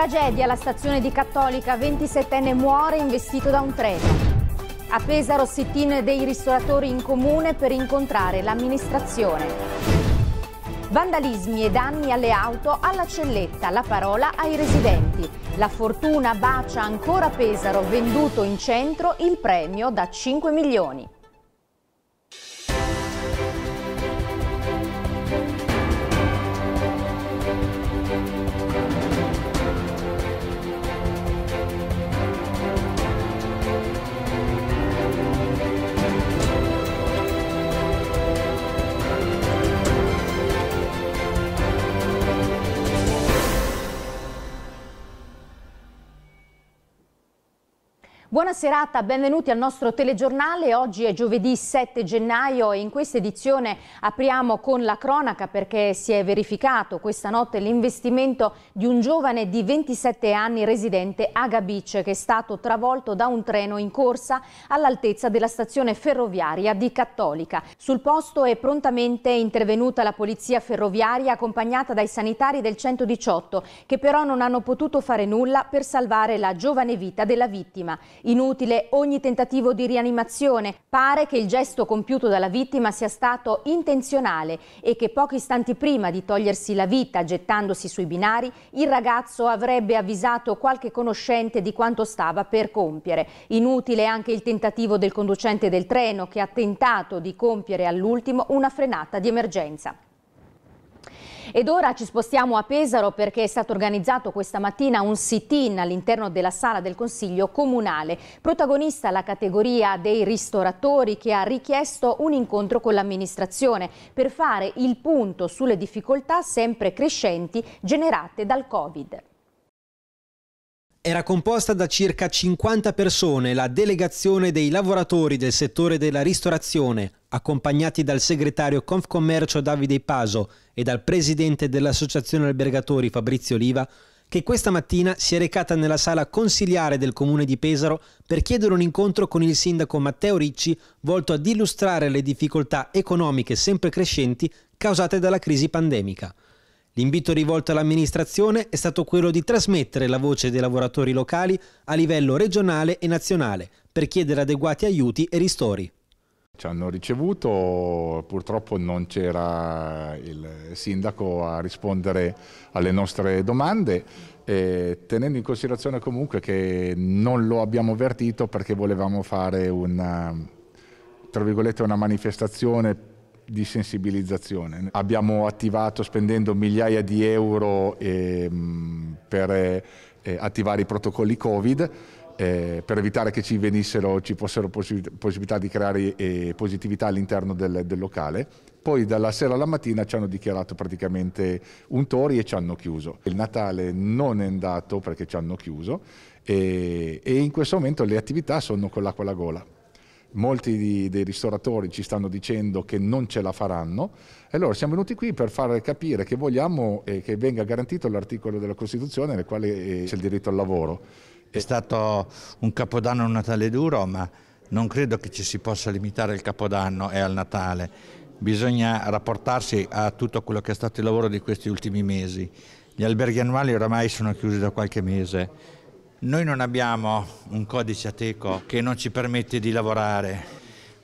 Tragedia alla stazione di Cattolica, 27enne muore investito da un treno. A Pesaro sit-in dei ristoratori in comune per incontrare l'amministrazione. Vandalismi e danni alle auto alla celletta, la parola ai residenti. La fortuna bacia ancora Pesaro, venduto in centro il premio da 5 milioni. Buona serata, benvenuti al nostro telegiornale. Oggi è giovedì 7 gennaio e in questa edizione apriamo con la cronaca perché si è verificato questa notte l'investimento di un giovane di 27 anni residente a Gabic che è stato travolto da un treno in corsa all'altezza della stazione ferroviaria di Cattolica. Sul posto è prontamente intervenuta la polizia ferroviaria accompagnata dai sanitari del 118 che però non hanno potuto fare nulla per salvare la giovane vita della vittima. Inutile ogni tentativo di rianimazione. Pare che il gesto compiuto dalla vittima sia stato intenzionale e che pochi istanti prima di togliersi la vita gettandosi sui binari, il ragazzo avrebbe avvisato qualche conoscente di quanto stava per compiere. Inutile anche il tentativo del conducente del treno che ha tentato di compiere all'ultimo una frenata di emergenza. Ed ora ci spostiamo a Pesaro perché è stato organizzato questa mattina un sit-in all'interno della sala del Consiglio Comunale. Protagonista la categoria dei ristoratori che ha richiesto un incontro con l'amministrazione per fare il punto sulle difficoltà sempre crescenti generate dal Covid. Era composta da circa 50 persone la delegazione dei lavoratori del settore della ristorazione, accompagnati dal segretario Confcommercio Davide Paso e dal presidente dell'Associazione Albergatori Fabrizio Oliva, che questa mattina si è recata nella sala consiliare del comune di Pesaro per chiedere un incontro con il sindaco Matteo Ricci volto ad illustrare le difficoltà economiche sempre crescenti causate dalla crisi pandemica. L'invito rivolto all'amministrazione è stato quello di trasmettere la voce dei lavoratori locali a livello regionale e nazionale per chiedere adeguati aiuti e ristori. Ci hanno ricevuto, purtroppo non c'era il sindaco a rispondere alle nostre domande, tenendo in considerazione comunque che non lo abbiamo avvertito perché volevamo fare una, una manifestazione di sensibilizzazione. Abbiamo attivato spendendo migliaia di euro ehm, eh, per eh, attivare i protocolli Covid eh, per evitare che ci, venissero, ci fossero possibilità di creare eh, positività all'interno del, del, locale. Poi dalla sera alla mattina ci hanno dichiarato praticamente un tori e ci hanno chiuso. Il Natale non è andato perché ci hanno chiuso e, eh, e in questo momento le attività sono con l'acqua alla gola molti di, dei ristoratori ci stanno dicendo che non ce la faranno e allora siamo venuti qui per far capire che vogliamo eh, che venga garantito l'articolo della Costituzione nel quale eh, c'è il diritto al lavoro. È stato un capodanno e un Natale duro, ma non credo che ci si possa limitare al capodanno e al Natale. Bisogna rapportarsi a tutto quello che è stato il lavoro di questi ultimi mesi. Gli alberghi annuali oramai sono chiusi da qualche mese noi non abbiamo un codice ateco che non ci permette di lavorare,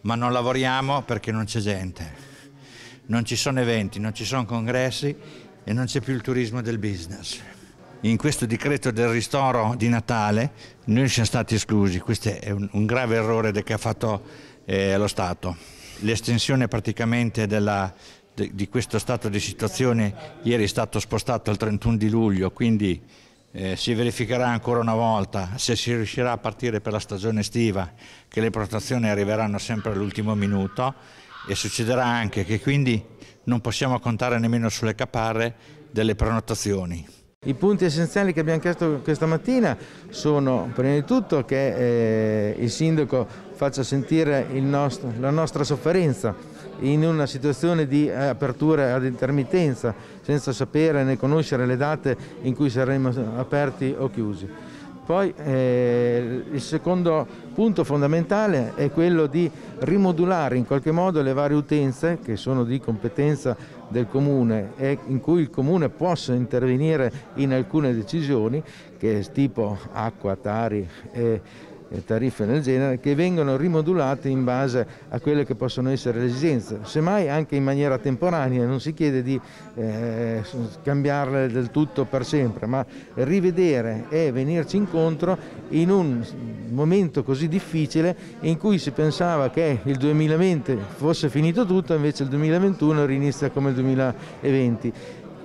ma non lavoriamo perché non c'è gente. Non ci sono eventi, non ci sono congressi e non c'è più il turismo del business. In questo decreto del ristoro di Natale noi siamo stati esclusi, questo è un, grave errore che ha fatto eh, lo Stato. L'estensione praticamente della, di questo stato di situazione ieri è stato spostato al 31 di luglio, quindi eh, si verificherà ancora una volta se si riuscirà a partire per la stagione estiva che le prenotazioni arriveranno sempre all'ultimo minuto e succederà anche che quindi non possiamo contare nemmeno sulle caparre delle prenotazioni. I punti essenziali che abbiamo chiesto questa mattina sono prima di tutto che eh, il sindaco faccia sentire nostro, la nostra sofferenza in una situazione di eh, apertura ad intermittenza, senza sapere né conoscere le date in cui saremo aperti o chiusi. Poi eh, il secondo punto fondamentale è quello di rimodulare in qualche modo le varie utenze che sono di competenza del comune e in cui il comune possa intervenire in alcune decisioni, che è tipo acqua, tari e tariffe del genere che vengono rimodulate in base a quelle che possono essere le esigenze, semmai anche in maniera temporanea, non si chiede di eh, cambiarle del tutto per sempre, ma rivedere e venirci incontro in un momento così difficile in cui si pensava che il 2020 fosse finito tutto, invece il 2021 rinizia come il 2020.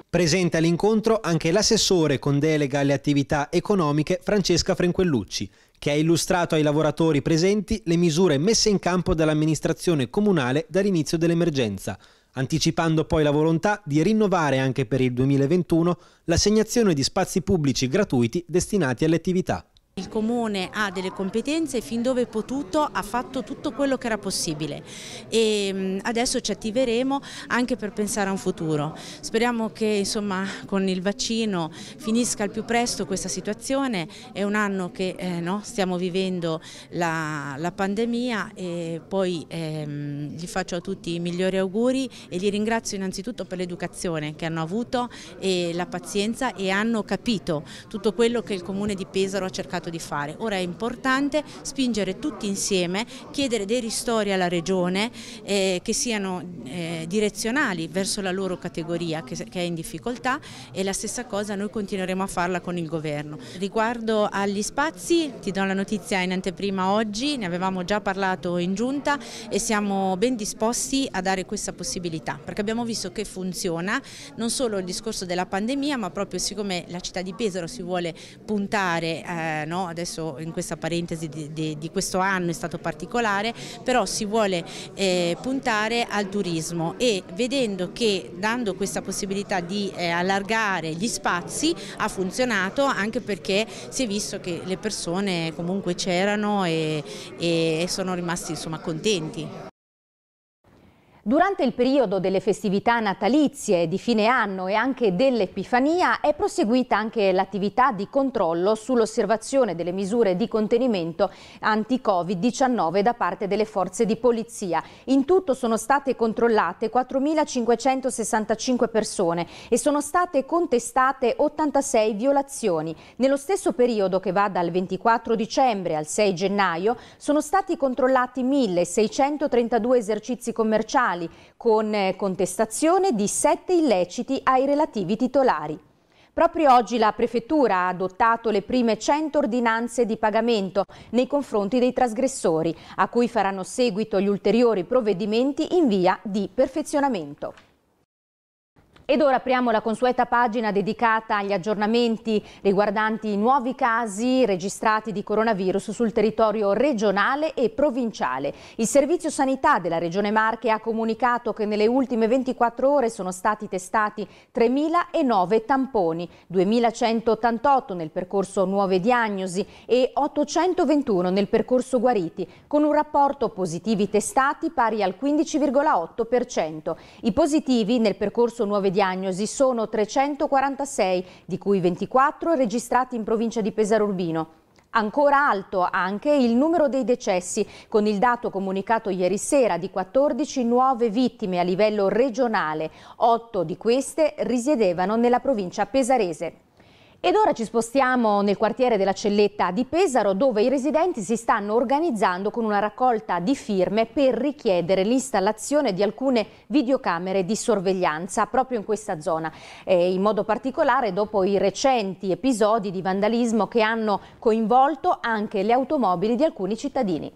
Presente all'incontro anche l'assessore con delega alle attività economiche Francesca Frenquellucci, che ha illustrato ai lavoratori presenti le misure messe in campo dall'amministrazione comunale dall'inizio dell'emergenza, anticipando poi la volontà di rinnovare anche per il 2021 l'assegnazione di spazi pubblici gratuiti destinati alle attività. Il Comune ha delle competenze e fin dove potuto ha fatto tutto quello che era possibile e mm, adesso ci attiveremo anche per pensare a un futuro. Speriamo che insomma, con il vaccino finisca al più presto questa situazione, è un anno che eh, no, stiamo vivendo la, la, pandemia e poi ehm, gli faccio a tutti i migliori auguri e li ringrazio innanzitutto per l'educazione che hanno avuto e la pazienza e hanno capito tutto quello che il Comune di Pesaro ha cercato di cercato di fare. Ora è importante spingere tutti insieme, chiedere dei ristori alla Regione eh, che siano eh, direzionali verso la loro categoria che, che, è in difficoltà e la stessa cosa noi continueremo a farla con il Governo. Riguardo agli spazi ti do la notizia in anteprima oggi, ne avevamo già parlato in giunta e siamo ben disposti a dare questa possibilità perché abbiamo visto che funziona non solo il discorso della pandemia ma proprio siccome la città di Pesaro si vuole puntare eh, no, no? adesso in questa parentesi di, di, di, questo anno è stato particolare, però si vuole eh, puntare al turismo e vedendo che dando questa possibilità di eh, allargare gli spazi ha funzionato anche perché si è visto che le persone comunque c'erano e, e sono rimasti insomma contenti. Durante il periodo delle festività natalizie di fine anno e anche dell'Epifania è proseguita anche l'attività di controllo sull'osservazione delle misure di contenimento anti-Covid-19 da parte delle forze di polizia. In tutto sono state controllate 4.565 persone e sono state contestate 86 violazioni. Nello stesso periodo che va dal 24 dicembre al 6 gennaio sono stati controllati 1.632 esercizi commerciali tribunali, con eh, contestazione di sette illeciti ai relativi titolari. Proprio oggi la Prefettura ha adottato le prime 100 ordinanze di pagamento nei confronti dei trasgressori, a cui faranno seguito gli ulteriori provvedimenti in via di perfezionamento. Ed ora apriamo la consueta pagina dedicata agli aggiornamenti riguardanti i nuovi casi registrati di coronavirus sul territorio regionale e provinciale. Il Servizio Sanità della Regione Marche ha comunicato che nelle ultime 24 ore sono stati testati 3.009 tamponi, 2.188 nel percorso nuove diagnosi e 821 nel percorso guariti, con un rapporto positivi testati pari al 15,8%. I positivi nel percorso nuove diagnosi diagnosi sono 346, di cui 24 registrati in provincia di Pesaro Urbino. Ancora alto anche il numero dei decessi, con il dato comunicato ieri sera di 14 nuove vittime a livello regionale. 8 di queste risiedevano nella provincia pesarese. Ed ora ci spostiamo nel quartiere della Celletta di Pesaro dove i residenti si stanno organizzando con una raccolta di firme per richiedere l'installazione di alcune videocamere di sorveglianza proprio in questa zona. E in modo particolare dopo i recenti episodi di vandalismo che hanno coinvolto anche le automobili di alcuni cittadini.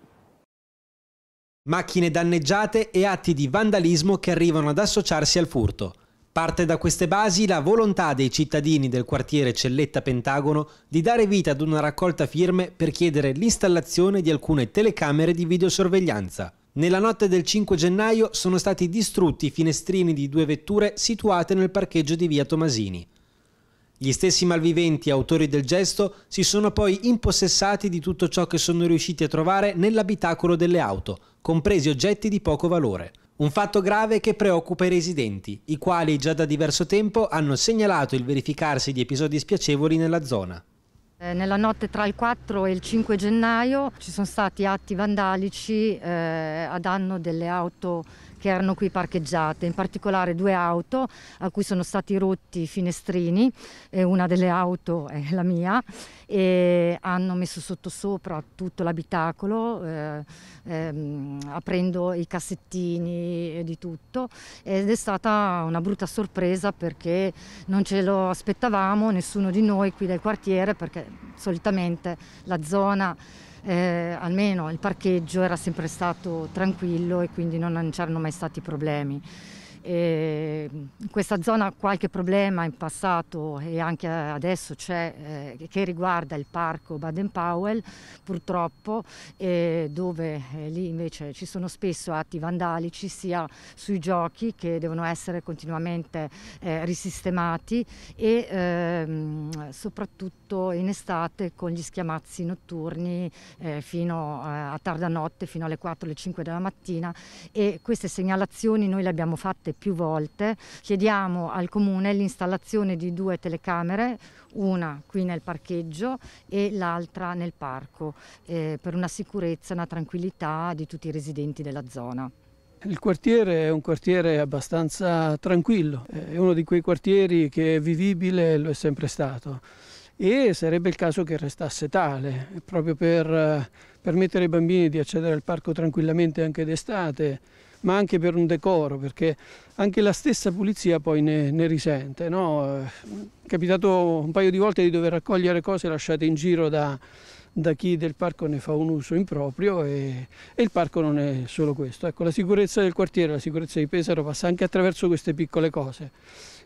Macchine danneggiate e atti di vandalismo che arrivano ad associarsi al furto. Parte da queste basi la volontà dei cittadini del quartiere Celletta Pentagono di dare vita ad una raccolta firme per chiedere l'installazione di alcune telecamere di videosorveglianza. Nella notte del 5 gennaio sono stati distrutti i finestrini di due vetture situate nel parcheggio di via Tomasini. Gli stessi malviventi autori del gesto si sono poi impossessati di tutto ciò che sono riusciti a trovare nell'abitacolo delle auto, compresi oggetti di poco valore. Un fatto grave che preoccupa i residenti, i quali già da diverso tempo hanno segnalato il verificarsi di episodi spiacevoli nella zona. Eh, nella notte tra il 4 e il 5 gennaio ci sono stati atti vandalici eh, a danno delle auto che erano qui parcheggiate, in particolare due auto a cui sono stati rotti i finestrini, eh, una delle auto è la mia, e hanno messo sottosopra tutto l'abitacolo, eh, ehm, aprendo i cassettini e di tutto, ed è stata una brutta sorpresa perché non ce lo aspettavamo, nessuno di noi qui del quartiere, perché solitamente la zona eh, almeno il parcheggio era sempre stato tranquillo e quindi non c'erano mai stati problemi. E in questa zona qualche problema in passato e anche adesso c'è eh, che riguarda il parco Baden-Powell purtroppo eh, dove eh, lì invece ci sono spesso atti vandalici sia sui giochi che devono essere continuamente eh, risistemati e ehm, soprattutto in estate con gli schiamazzi notturni eh, fino eh, a tarda notte fino alle 4 alle della mattina e queste segnalazioni noi le abbiamo fatte più volte, chiediamo al Comune l'installazione di due telecamere, una qui nel parcheggio e l'altra nel parco, eh, per una sicurezza e una tranquillità di tutti i residenti della zona. Il quartiere è un quartiere abbastanza tranquillo, è uno di quei quartieri che è vivibile, lo è sempre stato e sarebbe il caso che restasse tale, proprio per eh, permettere ai bambini di accedere al parco tranquillamente anche d'estate, ma anche per un decoro, perché anche la stessa pulizia poi ne, ne risente. No? È eh, capitato un paio di volte di dover raccogliere cose lasciate in giro da, da chi del parco ne fa un uso improprio e, e, il parco non è solo questo. Ecco, la sicurezza del quartiere, la sicurezza di Pesaro passa anche attraverso queste piccole cose.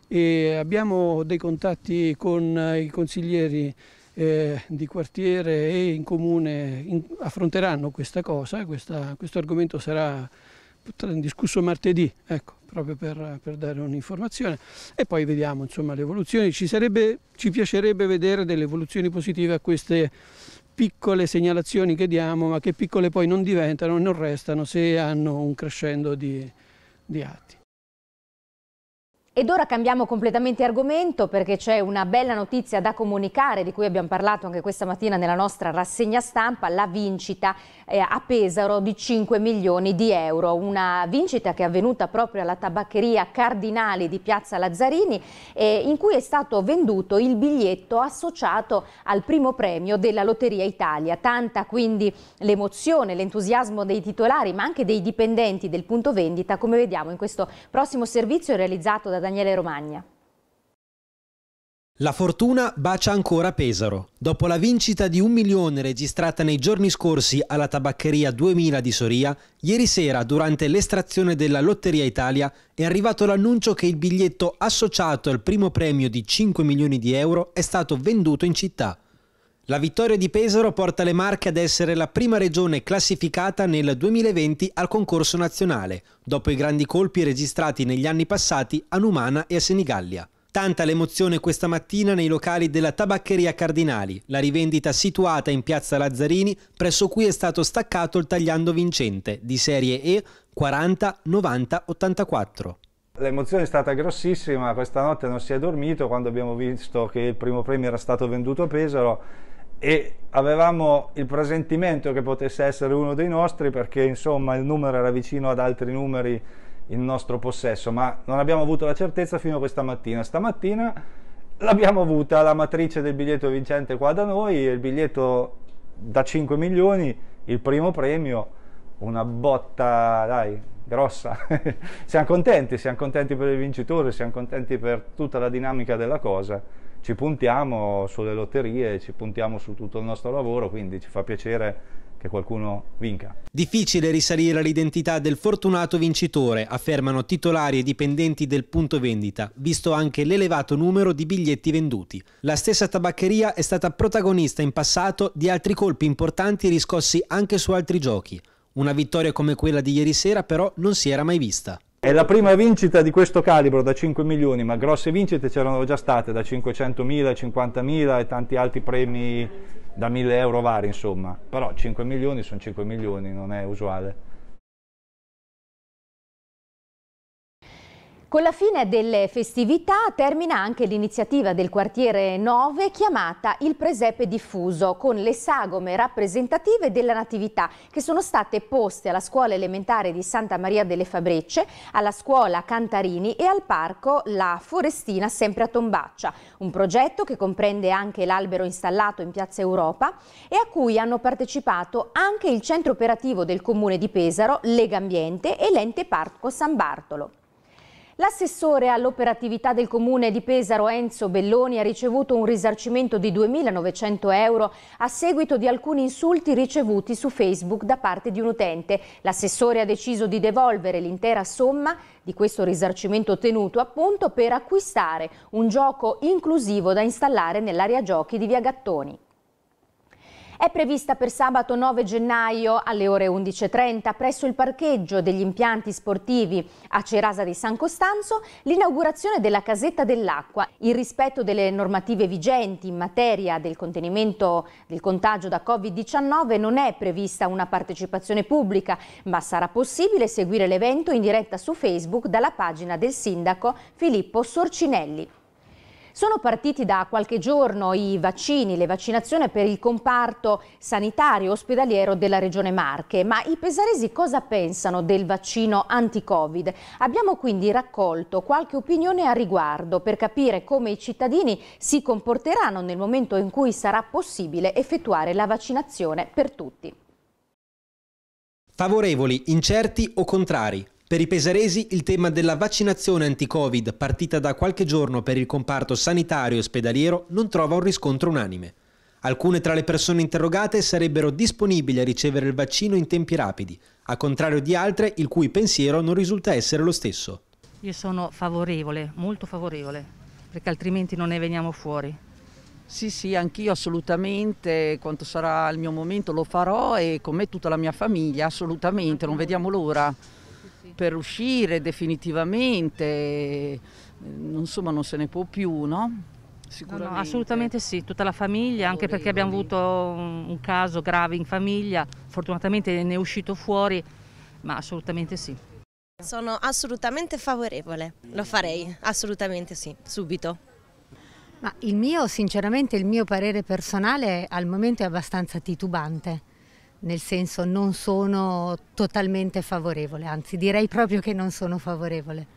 E abbiamo dei contatti con eh, i consiglieri eh, di quartiere e in comune in, affronteranno questa cosa, questa, questo argomento sarà buttata in discusso martedì, ecco, proprio per, per dare un'informazione e poi vediamo insomma le evoluzioni. Ci, sarebbe, ci piacerebbe vedere delle evoluzioni positive a queste piccole segnalazioni che diamo, ma che piccole poi non diventano, e non restano se hanno un crescendo di, di atti. Ed ora cambiamo completamente argomento perché c'è una bella notizia da comunicare di cui abbiamo parlato anche questa mattina nella nostra rassegna stampa, la vincita eh, a Pesaro di 5 milioni di euro, una vincita che è avvenuta proprio alla tabaccheria Cardinali di Piazza Lazzarini eh, in cui è stato venduto il biglietto associato al primo premio della Lotteria Italia. Tanta quindi l'emozione, l'entusiasmo dei titolari ma anche dei dipendenti del punto vendita come vediamo in questo prossimo servizio realizzato da Daniele Romagna. La fortuna bacia ancora Pesaro. Dopo la vincita di un milione registrata nei giorni scorsi alla tabaccheria 2000 di Soria, ieri sera durante l'estrazione della Lotteria Italia è arrivato l'annuncio che il biglietto associato al primo premio di 5 milioni di euro è stato venduto in città. La vittoria di Pesaro porta le Marche ad essere la prima regione classificata nel 2020 al concorso nazionale, dopo i grandi colpi registrati negli anni passati a Numana e a Senigallia. Tanta l'emozione questa mattina nei locali della Tabaccheria Cardinali, la rivendita situata in piazza Lazzarini, presso cui è stato staccato il tagliando vincente di serie E 40 90 84. L'emozione è stata grossissima, questa notte non si è dormito quando abbiamo visto che il primo premio era stato venduto a Pesaro e avevamo il presentimento che potesse essere uno dei nostri perché insomma il numero era vicino ad altri numeri in nostro possesso, ma non abbiamo avuto la certezza fino a questa mattina. Stamattina l'abbiamo avuta la matrice del biglietto vincente qua da noi, il biglietto da 5 milioni, il primo premio, una botta, dai, grossa. siamo contenti, siamo contenti per il vincitore, siamo contenti per tutta la dinamica della cosa ci puntiamo sulle lotterie, ci puntiamo su tutto il nostro lavoro, quindi ci fa piacere che qualcuno vinca. Difficile risalire all'identità del fortunato vincitore, affermano titolari e dipendenti del punto vendita, visto anche l'elevato numero di biglietti venduti. La stessa tabaccheria è stata protagonista in passato di altri colpi importanti riscossi anche su altri giochi. Una vittoria come quella di ieri sera però non si era mai vista. È la prima vincita di questo calibro da 5 milioni, ma grosse vincite c'erano già state da 500.000, 50.000 e tanti altri premi da 1000 euro vari, insomma. Però 5 milioni sono 5 milioni, non è usuale. Con la fine delle festività termina anche l'iniziativa del quartiere 9 chiamata Il Presepe Diffuso con le sagome rappresentative della Natività che sono state poste alla scuola elementare di Santa Maria delle Fabrecce, alla scuola Cantarini e al parco La Forestina sempre a Tombaccia, un progetto che comprende anche l'albero installato in Piazza Europa e a cui hanno partecipato anche il centro operativo del comune di Pesaro, Lega Ambiente e l'ente Parco San Bartolo. L'assessore all'operatività del comune di Pesaro Enzo Belloni ha ricevuto un risarcimento di 2.900 euro a seguito di alcuni insulti ricevuti su Facebook da parte di un utente. L'assessore ha deciso di devolvere l'intera somma di questo risarcimento ottenuto appunto per acquistare un gioco inclusivo da installare nell'area giochi di Via Gattoni è prevista per sabato 9 gennaio alle ore 11.30 presso il parcheggio degli impianti sportivi a Cerasa di San Costanzo l'inaugurazione della casetta dell'acqua. Il rispetto delle normative vigenti in materia del contenimento del contagio da Covid-19 non è prevista una partecipazione pubblica, ma sarà possibile seguire l'evento in diretta su Facebook dalla pagina del sindaco Filippo Sorcinelli. Sono partiti da qualche giorno i vaccini, le vaccinazioni per il comparto sanitario ospedaliero della Regione Marche, ma i pesaresi cosa pensano del vaccino anti-Covid? Abbiamo quindi raccolto qualche opinione a riguardo per capire come i cittadini si comporteranno nel momento in cui sarà possibile effettuare la vaccinazione per tutti. Favorevoli, incerti o contrari? Per i pesaresi il tema della vaccinazione anti-Covid partita da qualche giorno per il comparto sanitario e ospedaliero non trova un riscontro unanime. Alcune tra le persone interrogate sarebbero disponibili a ricevere il vaccino in tempi rapidi, a contrario di altre il cui pensiero non risulta essere lo stesso. Io sono favorevole, molto favorevole, perché altrimenti non ne veniamo fuori. Sì, sì, anch'io assolutamente, quanto sarà il mio momento lo farò e con me tutta la mia famiglia, assolutamente, non vediamo l'ora per uscire definitivamente, insomma eh, non se ne può più, no? No, no, assolutamente sì, tutta la famiglia, anche perché abbiamo avuto un, caso grave in famiglia, fortunatamente ne è uscito fuori, ma assolutamente sì. Sono assolutamente favorevole, lo farei, assolutamente sì, subito. Ma il mio, sinceramente, il mio parere personale al momento è abbastanza titubante nel senso non sono totalmente favorevole, anzi direi proprio che non sono favorevole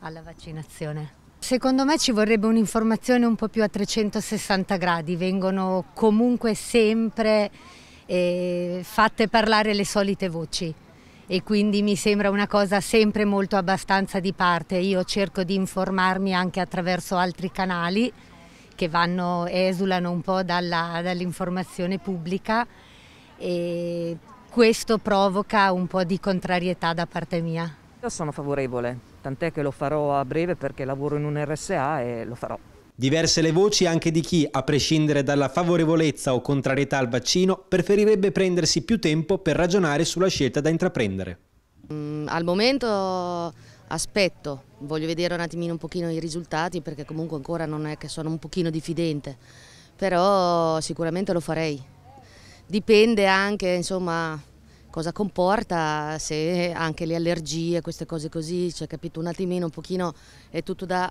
alla vaccinazione. Secondo me ci vorrebbe un'informazione un po' più a 360 gradi, vengono comunque sempre eh, fatte parlare le solite voci e quindi mi sembra una cosa sempre molto abbastanza di parte. Io cerco di informarmi anche attraverso altri canali che vanno, esulano un po' dall'informazione dall pubblica e questo provoca un po' di contrarietà da parte mia. Io sono favorevole, tant'è che lo farò a breve perché lavoro in un RSA e lo farò. Diverse le voci anche di chi, a prescindere dalla favorevolezza o contrarietà al vaccino, preferirebbe prendersi più tempo per ragionare sulla scelta da intraprendere. Mm, al momento aspetto, voglio vedere un attimino un pochino i risultati perché comunque ancora non è che sono un pochino diffidente, però sicuramente lo farei dipende anche insomma cosa comporta, se anche le allergie, queste cose così, cioè capito un attimino, un pochino è tutto da,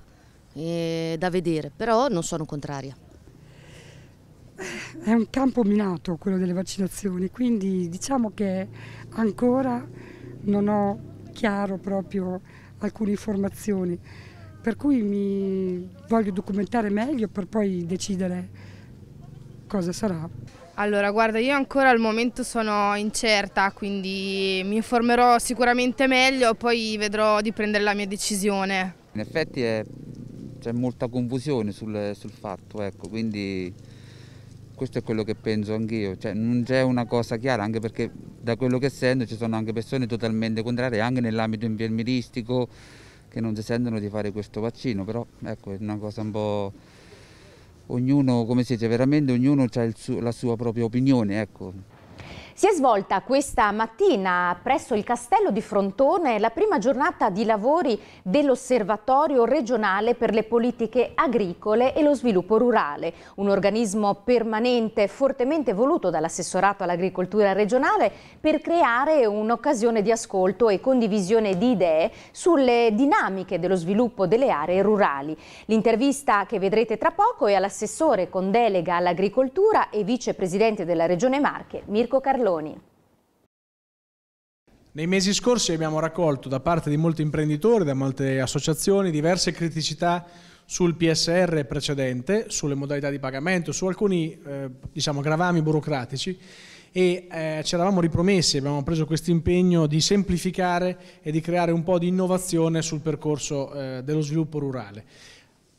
eh, da vedere, però non sono contraria. È un campo minato quello delle vaccinazioni, quindi diciamo che ancora non ho chiaro proprio alcune informazioni, per cui mi voglio documentare meglio per poi decidere cosa sarà. Allora, guarda, io ancora al momento sono incerta, quindi mi informerò sicuramente meglio, poi vedrò di prendere la mia decisione. In effetti c'è molta confusione sul, sul, fatto, ecco, quindi questo è quello che penso anch'io, cioè, non c'è una cosa chiara, anche perché da quello che sento ci sono anche persone totalmente contrarie, anche nell'ambito infermieristico, che non si sentono di fare questo vaccino, però ecco, è una cosa un po' ognuno, come siete, veramente ognuno ha la sua propria opinione, ecco. Si è svolta questa mattina presso il castello di Frontone la prima giornata di lavori dell'Osservatorio regionale per le politiche agricole e lo sviluppo rurale, un organismo permanente fortemente voluto dall'assessorato all'agricoltura regionale per creare un'occasione di ascolto e condivisione di idee sulle dinamiche dello sviluppo delle aree rurali. L'intervista che vedrete tra poco è all'assessore con delega all'agricoltura e vicepresidente della Regione Marche, Mirko Carlone. Merloni. Nei mesi scorsi abbiamo raccolto da parte di molti imprenditori, da molte associazioni, diverse criticità sul PSR precedente, sulle modalità di pagamento, su alcuni eh, diciamo, gravami burocratici e eh, ci eravamo ripromessi, abbiamo preso questo impegno di semplificare e di creare un po' di innovazione sul percorso eh, dello sviluppo rurale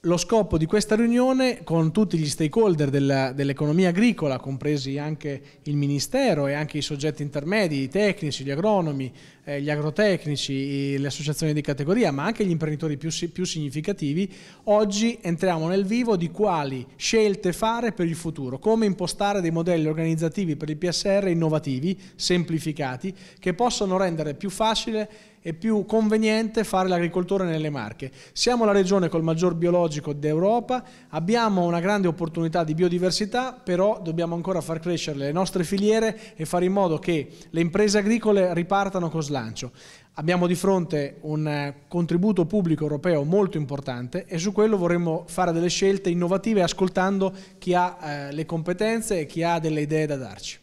lo scopo di questa riunione con tutti gli stakeholder dell'economia agricola, compresi anche il Ministero e anche i soggetti intermedi, i tecnici, gli agronomi, eh, gli agrotecnici, le associazioni di categoria, ma anche gli imprenditori più, più significativi, oggi entriamo nel vivo di quali scelte fare per il futuro, come impostare dei modelli organizzativi per il PSR innovativi, semplificati, che possono rendere più facile è più conveniente fare l'agricoltore nelle Marche. Siamo la regione col maggior biologico d'Europa, abbiamo una grande opportunità di biodiversità, però dobbiamo ancora far crescere le nostre filiere e fare in modo che le imprese agricole ripartano con slancio. Abbiamo di fronte un eh, contributo pubblico europeo molto importante e su quello vorremmo fare delle scelte innovative ascoltando chi ha eh, le competenze e chi ha delle idee da darci.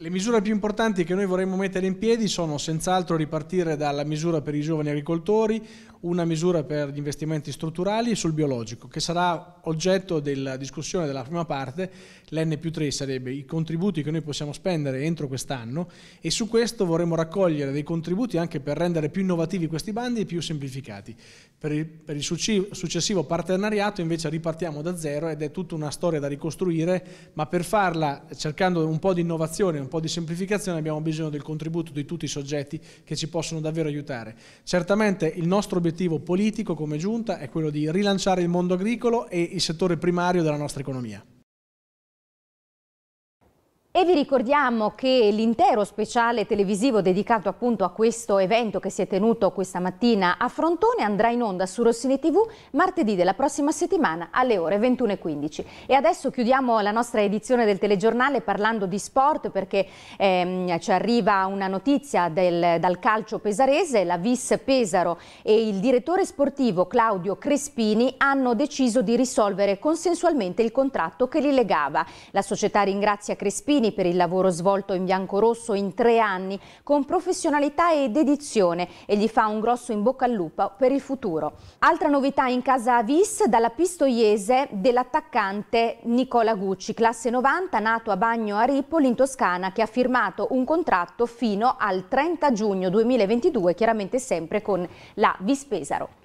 Le misure più importanti che noi vorremmo mettere in piedi sono senz'altro ripartire dalla misura per i giovani agricoltori, una misura per gli investimenti strutturali sul biologico, che sarà oggetto della discussione della prima parte, l'N più 3 sarebbe i contributi che noi possiamo spendere entro quest'anno e su questo vorremmo raccogliere dei contributi anche per rendere più innovativi questi bandi e più semplificati. Per il, per il successivo partenariato invece ripartiamo da zero ed è tutta una storia da ricostruire, ma per farla cercando un po' di innovazione, un po' di semplificazione abbiamo bisogno del contributo di tutti i soggetti che ci possono davvero aiutare. Certamente il nostro obiettivo politico come giunta è quello di rilanciare il mondo agricolo e il settore primario della nostra economia. E vi ricordiamo che l'intero speciale televisivo dedicato appunto a questo evento che si è tenuto questa mattina a Frontone andrà in onda su Rossini TV martedì della prossima settimana alle ore 21.15. E adesso chiudiamo la nostra edizione del telegiornale parlando di sport perché ehm, ci arriva una notizia del, dal calcio pesarese, la Vis Pesaro e il direttore sportivo Claudio Crespini hanno deciso di risolvere consensualmente il contratto che li legava. La società ringrazia Crespini Martini per il lavoro svolto in biancorosso in tre anni con professionalità e dedizione e gli fa un grosso in bocca al lupo per il futuro. Altra novità in casa Avis dalla Pistoiese dell'attaccante Nicola Gucci, classe 90, nato a Bagno a Ripoli in Toscana, che ha firmato un contratto fino al 30 giugno 2022, chiaramente sempre con la Vispesaro.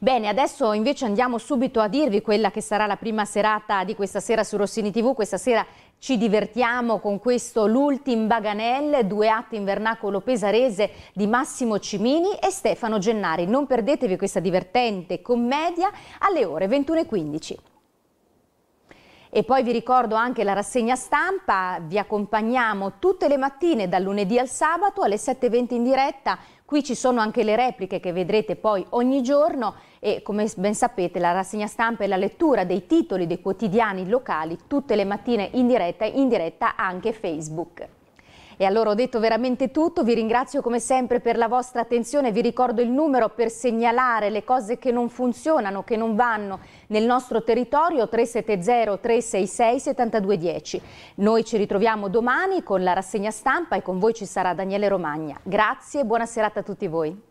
Bene, adesso invece andiamo subito a dirvi quella che sarà la prima serata di questa sera su Rossini TV. Questa sera ci divertiamo con questo L'ultim Baganelle, due atti in vernacolo pesarese di Massimo Cimini e Stefano Gennari. Non perdetevi questa divertente commedia alle ore 21.15. E poi vi ricordo anche la rassegna stampa, vi accompagniamo tutte le mattine dal lunedì al sabato alle 7.20 in diretta Qui ci sono anche le repliche che vedrete poi ogni giorno e come ben sapete la rassegna stampa e la lettura dei titoli dei quotidiani locali tutte le mattine in diretta e in diretta anche Facebook. E allora ho detto veramente tutto, vi ringrazio come sempre per la vostra attenzione, vi ricordo il numero per segnalare le cose che non funzionano, che non vanno nel nostro territorio 370 366 7210. Noi ci ritroviamo domani con la rassegna stampa e con voi ci sarà Daniele Romagna. Grazie e buona serata a tutti voi.